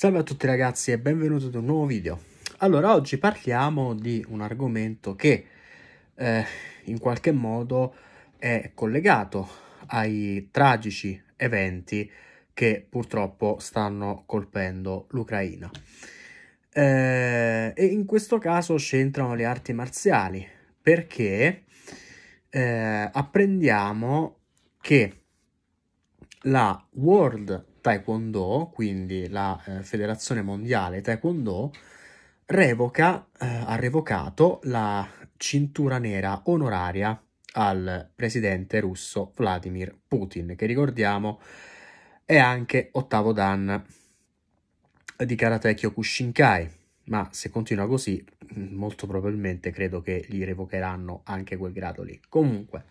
Salve a tutti ragazzi e benvenuti ad un nuovo video. Allora, oggi parliamo di un argomento che eh, in qualche modo è collegato ai tragici eventi che purtroppo stanno colpendo l'Ucraina. Eh, e in questo caso c'entrano le arti marziali perché eh, apprendiamo che la World Taekwondo, quindi la eh, Federazione Mondiale Taekwondo, revoca, eh, ha revocato la cintura nera onoraria al presidente russo Vladimir Putin, che ricordiamo è anche ottavo dan di Karate Kyokushinkai, ma se continua così molto probabilmente credo che gli revocheranno anche quel grado lì. Comunque...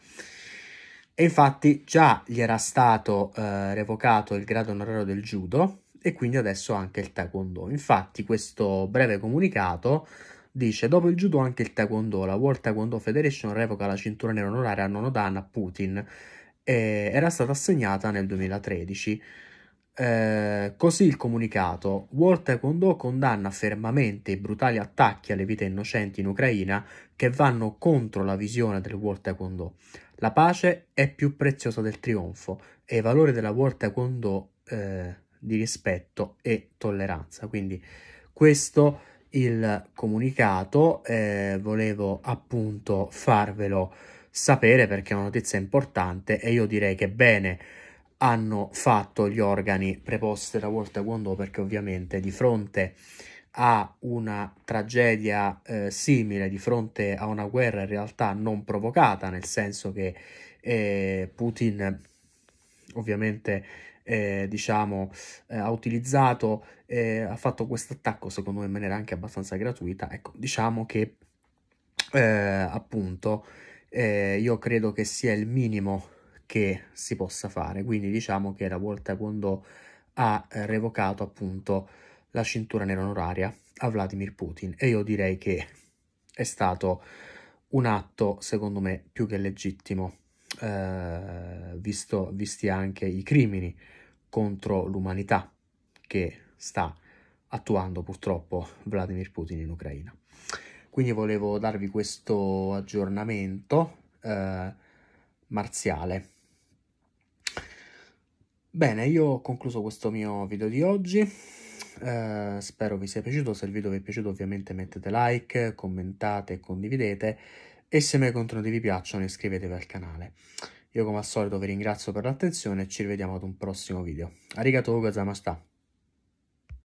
E infatti già gli era stato eh, revocato il grado onorario del judo e quindi adesso anche il taekwondo. Infatti questo breve comunicato dice dopo il judo anche il taekwondo, la World Taekwondo Federation revoca la cintura nera onoraria a Nonodan a Putin e era stata assegnata nel 2013. Eh, così il comunicato World Taekwondo condanna fermamente i brutali attacchi alle vite innocenti in Ucraina che vanno contro la visione del World Taekwondo la pace è più preziosa del trionfo e il valore della World Taekwondo eh, di rispetto e tolleranza. Quindi questo il comunicato, eh, volevo appunto farvelo sapere perché è una notizia importante e io direi che bene hanno fatto gli organi preposti alla World Taekwondo perché ovviamente di fronte a ha una tragedia eh, simile di fronte a una guerra in realtà non provocata, nel senso che eh, Putin ovviamente eh, diciamo, eh, ha utilizzato, eh, ha fatto questo attacco secondo me in maniera anche abbastanza gratuita. Ecco, diciamo che eh, appunto eh, io credo che sia il minimo che si possa fare. Quindi diciamo che la volta quando ha revocato appunto la cintura nera onoraria a Vladimir Putin e io direi che è stato un atto secondo me più che legittimo eh, visto, visti anche i crimini contro l'umanità che sta attuando purtroppo Vladimir Putin in Ucraina. Quindi volevo darvi questo aggiornamento eh, marziale Bene, io ho concluso questo mio video di oggi, eh, spero vi sia piaciuto, se il video vi è piaciuto ovviamente mettete like, commentate e condividete e se i miei contenuti vi piacciono iscrivetevi al canale. Io come al solito vi ringrazio per l'attenzione e ci rivediamo ad un prossimo video. Arigato gozaimashita!